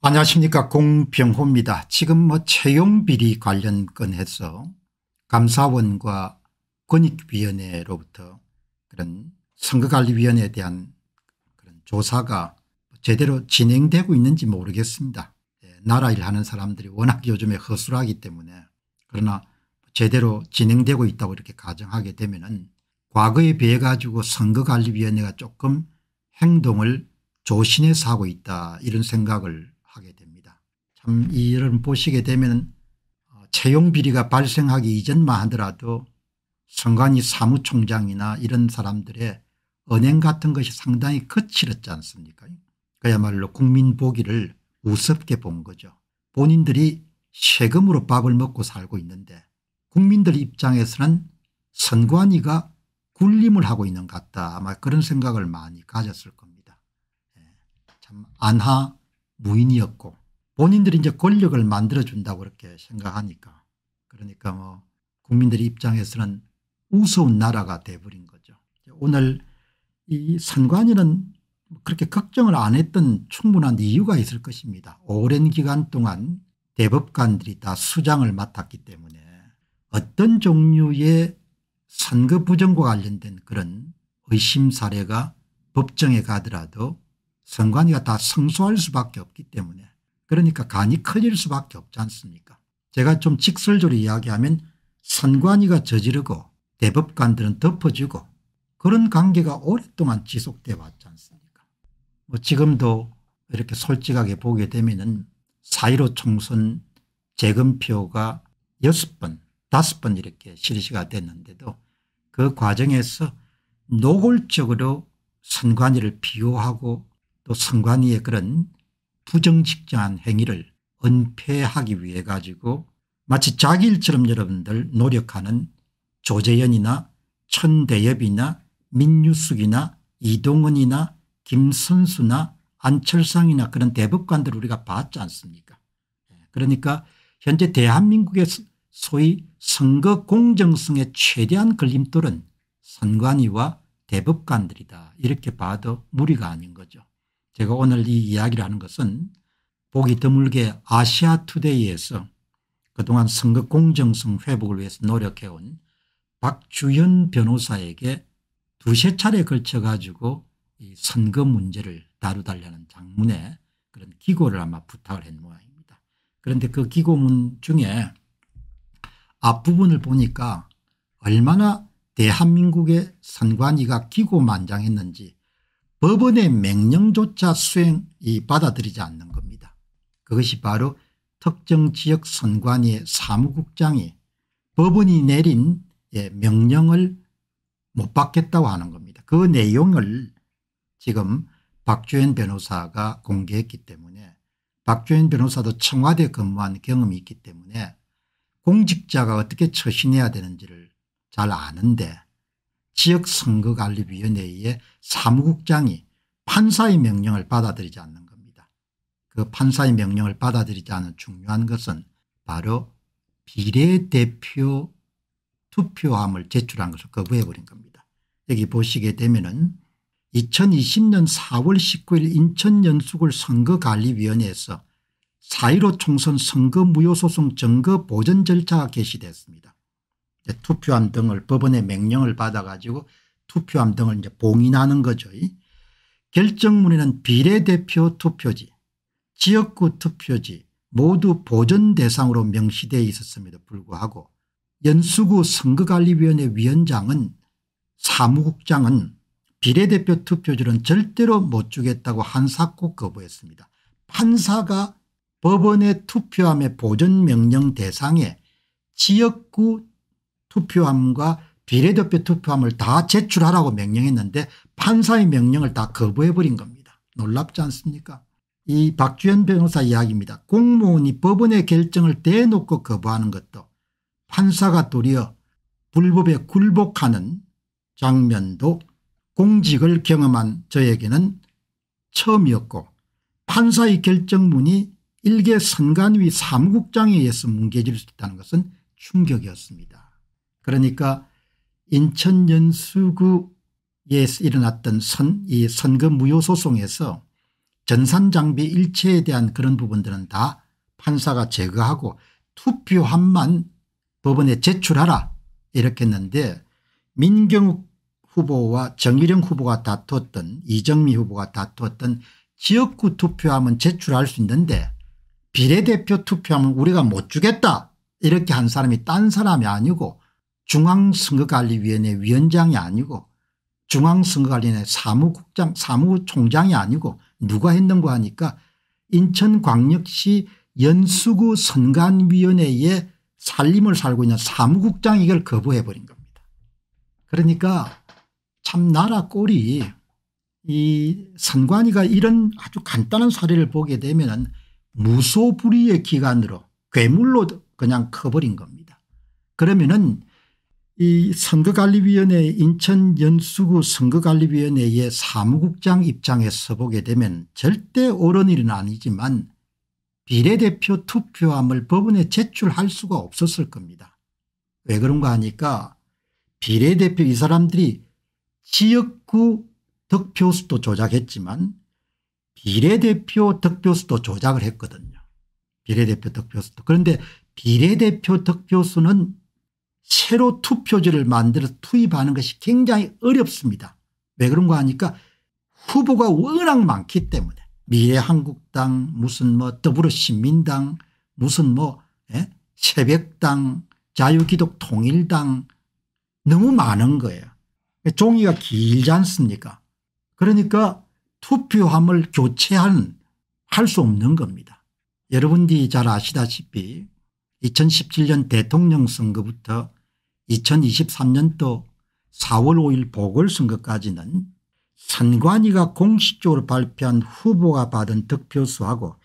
안녕하십니까 공병호입니다. 지금 뭐 채용비리 관련 건에서 감사원과 권익위원회로부터 그런 선거관리위원회에 대한 그런 조사가 제대로 진행되고 있는지 모르겠습니다. 예, 나라 일하는 사람들이 워낙 요즘에 허술하기 때문에 그러나 제대로 진행되고 있다고 이렇게 가정하게 되면 은 과거에 비해 가지고 선거관리위원회가 조금 행동을 조신해서 하고 있다 이런 생각을 하게 됩니다. 참이 일을 보시게 되면 어, 채용 비리가 발생하기 이전만 하더라도 선관위 사무총장이나 이런 사람들의 은행 같은 것이 상당히 거칠었지 않습니까 그야말로 국민 보기를 우습게 본 거죠. 본인들이 세금으로 밥을 먹고 살고 있는데 국민들 입장에서는 선관위가 군림을 하고 있는 것 같다 아마 그런 생각을 많이 가졌을 겁니다. 예, 참 안하 무인이었고 본인들이 이제 권력을 만들어준다고 그렇게 생각하니까 그러니까 뭐 국민들의 입장에서는 우스운 나라가 돼버린 거죠. 오늘 이 선관위는 그렇게 걱정을 안 했던 충분한 이유가 있을 것입니다. 오랜 기간 동안 대법관들이 다 수장을 맡았기 때문에 어떤 종류의 선거 부정과 관련된 그런 의심 사례가 법정에 가더라도 성관위가다 성소할 수밖에 없기 때문에 그러니까 간이 커질 수밖에 없지 않습니까 제가 좀 직설적으로 이야기하면 선관위가 저지르고 대법관들은 덮어주고 그런 관계가 오랫동안 지속돼 왔지 않습니까 뭐 지금도 이렇게 솔직하게 보게 되면 은4.15 총선 재검표가 6번 5번 이렇게 실시가 됐는데도 그 과정에서 노골적으로 선관위를 비호하고 또 선관위의 그런 부정직장한 행위를 은폐하기 위해 가지고 마치 자기 일처럼 여러분들 노력하는 조재현이나 천대엽이나 민유숙이나 이동원이나 김선수나 안철상이나 그런 대법관들 우리가 봤지 않습니까 예, 그러니까 현재 대한민국의 소위 선거 공정성의 최대한 걸림돌은 선관위와 대법관들이다 이렇게 봐도 무리가 아닌 거죠. 제가 오늘 이 이야기를 하는 것은 보기 드물게 아시아투데이에서 그동안 선거 공정성 회복을 위해서 노력해온 박주연 변호사에게 두세 차례 걸쳐 가지고 이 선거 문제를 다루달라는 장문에 그런 기고를 아마 부탁을 한 모양입니다. 그런데 그 기고문 중에 앞부분을 보니까 얼마나 대한민국의 선관위가 기고만장했는지 법원의 명령조차 수행이 받아들이지 않는 겁니다. 그것이 바로 특정 지역 선관위의 사무국장이 법원이 내린 예, 명령을 못 받겠다고 하는 겁니다. 그 내용을 지금 박주현 변호사가 공개했기 때문에 박주현 변호사도 청와대 근무한 경험이 있기 때문에 공직자가 어떻게 처신해야 되는지를 잘 아는데 지역선거관리위원회의 사무국장이 판사의 명령을 받아들이지 않는 겁니다. 그 판사의 명령을 받아들이지 않은 중요한 것은 바로 비례대표 투표함을 제출한 것을 거부해버린 겁니다. 여기 보시게 되면 은 2020년 4월 19일 인천연수구 선거관리위원회에서 4.15 총선 선거 무효소송 증거 보전 절차가 개시됐습니다. 투표함 등을 법원의 명령을 받아가지고 투표함 등을 이제 봉인하는 거죠. 결정문에는 비례대표 투표지 지역구 투표지 모두 보존 대상으로 명시되어 있었음에도 불구하고 연수구 선거관리위원회 위원장은 사무국장은 비례대표 투표지는 절대로 못 주겠다고 한사코 거부했습니다. 판사가 법원의 투표함의 보존명령 대상에 지역구 투표함과 비례대표 투표함을 다 제출하라고 명령했는데 판사의 명령을 다 거부해버린 겁니다. 놀랍지 않습니까 이 박주현 변호사 이야기입니다. 공무원이 법원의 결정을 대놓고 거부하는 것도 판사가 도리어 불법에 굴복하는 장면도 공직을 경험한 저에게는 처음이었고 판사의 결정문이 일개 선관위 사무국장에 의해서 뭉개질 수 있다는 것은 충격이었습니다. 그러니까 인천 연수구에 일어났던 선, 이 선거 무효 소송에서 전산장비 일체에 대한 그런 부분들은 다 판사가 제거하고 투표함만 법원에 제출하라 이렇게 했는데 민경욱 후보와 정일영 후보가 다투었던 이정미 후보가 다투었던 지역구 투표함은 제출할 수 있는데 비례대표 투표함은 우리가 못 주겠다 이렇게 한 사람이 딴 사람이 아니고 중앙선거관리위원회 위원장이 아니고 중앙선거관리위원회 사무국장 사무총장이 아니고 누가 했는가 하니까 인천광역시 연수구 선관위원회에 살림을 살고 있는 사무국장이 이걸 거부해 버린 겁니다. 그러니까 참 나라 꼴이 이 선관위가 이런 아주 간단한 사례를 보게 되면 무소불위의 기관으로 괴물로 그냥 커버린 겁니다. 그러면은 이 선거관리위원회 인천 연수구 선거관리위원회의 사무국장 입장에서 보게 되면 절대 옳은 일은 아니지만 비례대표 투표함을 법원에 제출할 수가 없었을 겁니다. 왜 그런가 하니까 비례대표 이 사람들이 지역구 득표수도 조작했지만 비례대표 득표수도 조작을 했거든요. 비례대표 득표수도. 그런데 비례대표 득표수는 새로 투표지를 만들어 투입하는 것이 굉장히 어렵습니다. 왜 그런가 하니까 후보가 워낙 많기 때문에 미래한국당 무슨 뭐더불어시민당 무슨 뭐 예? 새벽당 자유기독 통일당 너무 많은 거예요. 종이가 길지 않습니까 그러니까 투표함을 교체한 할수 없는 겁니다. 여러분들이 잘 아시다시피 2017년 대통령 선거부터 2023년도 4월 5일 보궐선거까지는 선관위가 공식적으로 발표한 후보가 받은 득표수하고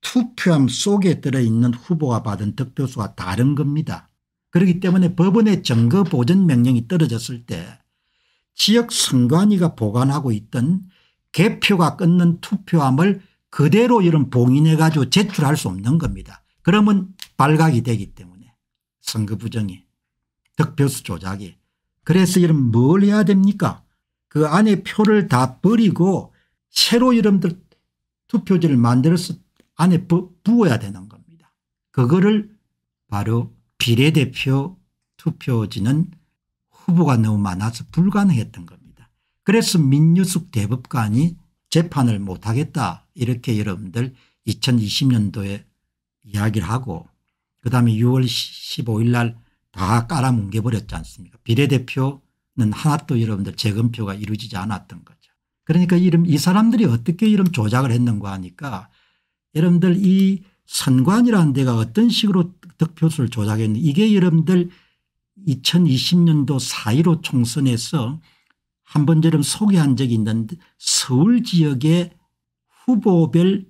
투표함 속에 들어있는 후보가 받은 득표수와 다른 겁니다. 그렇기 때문에 법원의 증거보전 명령이 떨어졌을 때 지역 선관위가 보관하고 있던 개표가 끊는 투표함을 그대로 이런 봉인해 가지고 제출할 수 없는 겁니다. 그러면 발각이 되기 때문에 선거 부정이. 득표수 조작이. 그래서 이름 뭘 해야 됩니까 그 안에 표를 다 버리고 새로 이름들 투표지를 만들어서 안에 부, 부어야 되는 겁니다. 그거를 바로 비례대표 투표지는 후보가 너무 많아서 불가능했던 겁니다. 그래서 민유숙 대법관이 재판을 못하겠다 이렇게 여러분들 2020년도에 이야기를 하고 그 다음에 6월 15일 날다 깔아뭉개 버렸지 않습니까 비례대표는 하나도 여러분들 재검표가 이루어지지 않았던 거죠. 그러니까 이름 이 사람들이 어떻게 이름 조작을 했는가 하니까 여러분들 이 선관이라는 데가 어떤 식으로 득표수를 조작했는지 이게 여러분들 2020년도 4.15 총선에서 한번저럼 소개한 적이 있는데 서울 지역의 후보별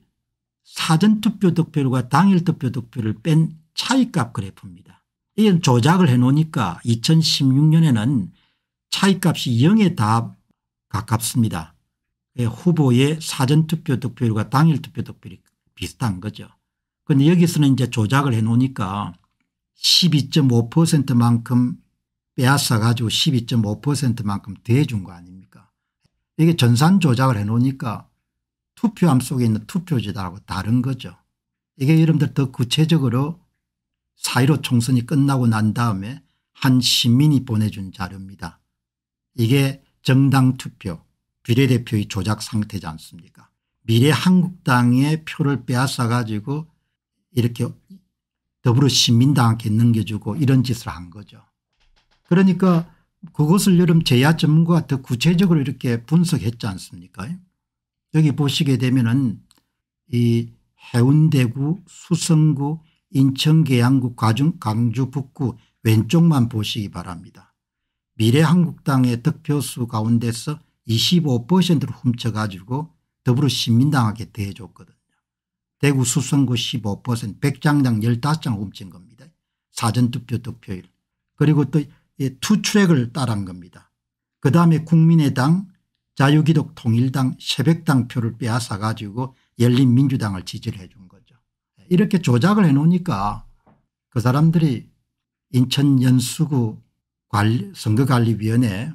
사전투표 득표율과 당일 투표 득표를 뺀 차이값 그래프입니다. 이건 조작을 해놓으니까 2016년에는 차이값이 0에 다 가깝습니다. 예, 후보의 사전투표 득표율과 당일투표 득표율이 비슷한 거죠. 그런데 여기서는 이제 조작을 해놓으니까 12.5%만큼 빼앗아 가지고 12.5%만큼 대준거 아닙니까 이게 전산 조작을 해놓으니까 투표함 속에 있는 투표지하고 다른 거죠. 이게 여러분들 더 구체적으로 4.15 총선이 끝나고 난 다음에 한 시민이 보내준 자료입니다. 이게 정당 투표 비례대표의 조작 상태지 않습니까 미래한국당의 표를 빼앗아 가지고 이렇게 더불어시민당한테 넘겨주고 이런 짓을 한 거죠. 그러니까 그것을 여름 제야 전문가가 더 구체적으로 이렇게 분석했지 않습니까 여기 보시게 되면 은이 해운대구 수성구 인천 계양구 과중 강주 북구 왼쪽만 보시기 바랍니다. 미래한국당의 득표수 가운데서 25%를 훔쳐가지고 더불어시민당하게 대해줬거든요. 대구 수성구 15% 백장당 15장 훔친 겁니다. 사전투표 득표율. 그리고 또 투트랙을 따란 겁니다. 그 다음에 국민의당 자유기독 통일당 새벽당 표를 빼앗아 가지고 열린민주당을 지지를 해줍니다. 이렇게 조작을 해놓으니까 그 사람들이 인천 연수구 관리, 선거관리위원회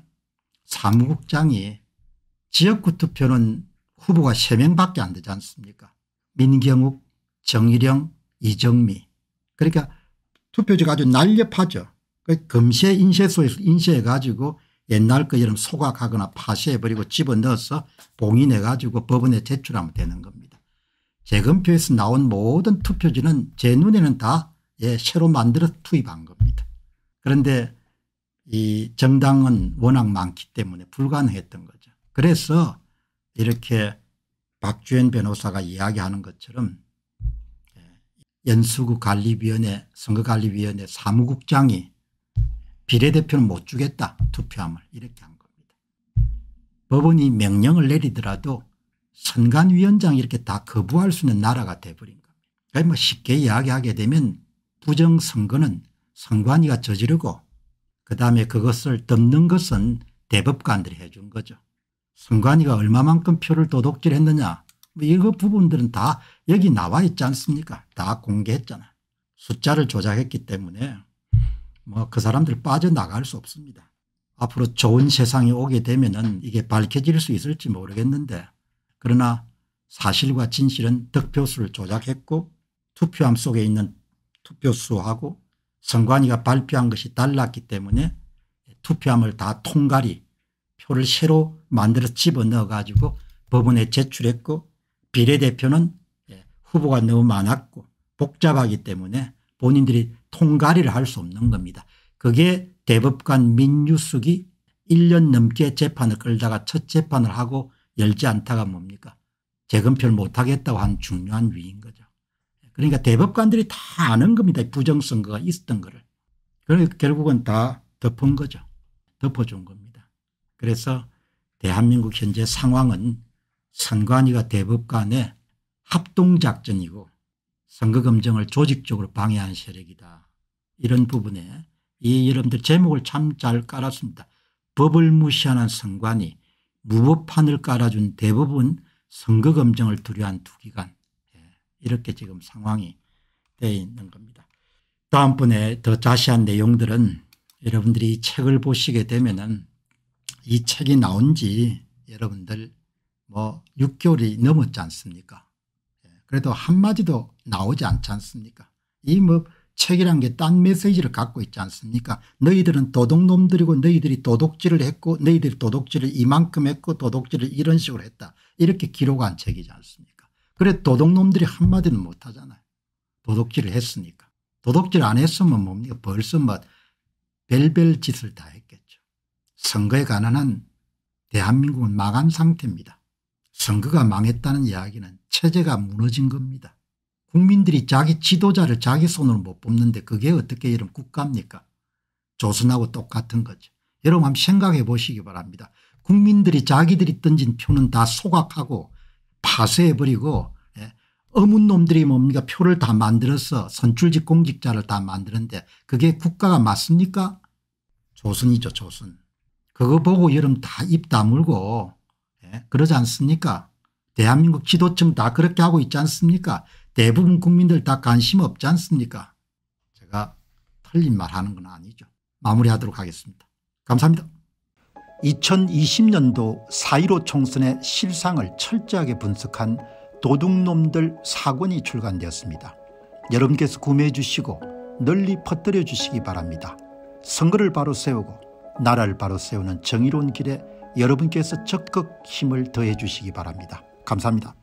사무국장이 지역구 투표는 후보가 3명밖에 안 되지 않습니까 민경욱 정일영 이정미 그러니까 투표지가 아주 날렵하죠. 그 금세 인쇄소에서 인쇄해 가지고 옛날 것처럼 소각하거나 파쇄해버리고 집어넣어서 봉인해 가지고 법원에 제출하면 되는 겁니다. 재검표에서 나온 모든 투표지는 제 눈에는 다 예, 새로 만들어 투입한 겁니다. 그런데 이 정당은 워낙 많기 때문에 불가능했던 거죠. 그래서 이렇게 박주현 변호사가 이야기하는 것처럼 예, 연수구 관리위원회 선거관리위원회 사무국장이 비례대표는 못 주겠다 투표함을 이렇게 한 겁니다. 법원이 명령을 내리더라도 선관위원장 이렇게 다 거부할 수 있는 나라가 돼버린 겁니다. 그러니까 뭐 쉽게 이야기하게 되면 부정선거는 선관위가 저지르고 그다음에 그것을 덮는 것은 대법관들이 해준 거죠. 선관위가 얼마만큼 표를 도둑질했느냐 뭐 이거 부분들은 다 여기 나와 있지 않습니까 다 공개했잖아 숫자를 조작했기 때문에 뭐 그 사람들 빠져나갈 수 없습니다. 앞으로 좋은 세상이 오게 되면 은 이게 밝혀질 수 있을지 모르겠는데 그러나 사실과 진실은 득표수를 조작했고 투표함 속에 있는 투표수하고 선관위가 발표한 것이 달랐기 때문에 투표함을 다 통갈이 표를 새로 만들어 집어넣어 가지고 법원에 제출했고 비례대표는 예, 후보가 너무 많았고 복잡하기 때문에 본인들이 통갈이를 할 수 없는 겁니다. 그게 대법관 민유숙이 1년 넘게 재판을 끌다가 첫 재판을 하고 열지 않다가 뭡니까 재검표를 못하겠다고 한 중요한 위인 거죠. 그러니까 대법관들이 다 아는 겁니다. 부정선거가 있었던 거를. 그러니까 결국은 다 덮은 거죠. 덮어준 겁니다. 그래서 대한민국 현재 상황은 선관위가 대법관의 합동작전이고 선거검증을 조직적으로 방해한 세력이다. 이런 부분에 이 여러분들 제목을 참 잘 깔았습니다. 법을 무시하는 선관위 무법판을 깔아준 대법원 선거 검증을 두려한 두기관 예, 이렇게 지금 상황이 되어 있는 겁니다. 다음번에 더 자세한 내용들은 여러분들이 책을 보시게 되면은 이 책이 나온 지 여러분들 뭐 6개월이 넘었지 않습니까? 예, 그래도 한마디도 나오지 않지 않습니까? 이뭐 책이란 게 딴 메시지를 갖고 있지 않습니까 너희들은 도둑놈들이고 너희들이 도둑질을 했고 너희들이 도둑질을 이만큼 했고 도둑질을 이런 식으로 했다 이렇게 기록한 책이지 않습니까 그래 도둑놈들이 한마디는 못하잖아요 도둑질을 했으니까 도둑질 안 했으면 뭡니까 벌써 막 별별 짓을 다 했겠죠 선거에 관한 대한민국은 망한 상태입니다 선거가 망했다는 이야기는 체제가 무너진 겁니다 국민들이 자기 지도자를 자기 손으로 못 뽑는데 그게 어떻게 이런 국가입니까 조선하고 똑같은 거죠. 여러분 한번 생각해 보시기 바랍니다. 국민들이 자기들이 던진 표는 다 소각하고 파쇄해버리고 예. 어문 놈들이 뭡니까 표를 다 만들어서 선출직 공직자를 다 만드는데 그게 국가가 맞습니까 조선이죠 조선. 그거 보고 여러분 다 입 다물고 예. 그러지 않습니까 대한민국 지도층 다 그렇게 하고 있지 않습니까 대부분 국민들 다 관심 없지 않습니까 제가 틀린 말 하는 건 아니죠. 마무리하도록 하겠습니다. 감사합니다. 2020년도 4.15 총선의 실상을 철저하게 분석한 도둑놈들 사권이 출간되었습니다. 여러분께서 구매해 주시고 널리 퍼뜨려 주시기 바랍니다. 선거를 바로 세우고 나라를 바로 세우는 정의로운 길에 여러분께서 적극 힘을 더해 주시기 바랍니다. 감사합니다.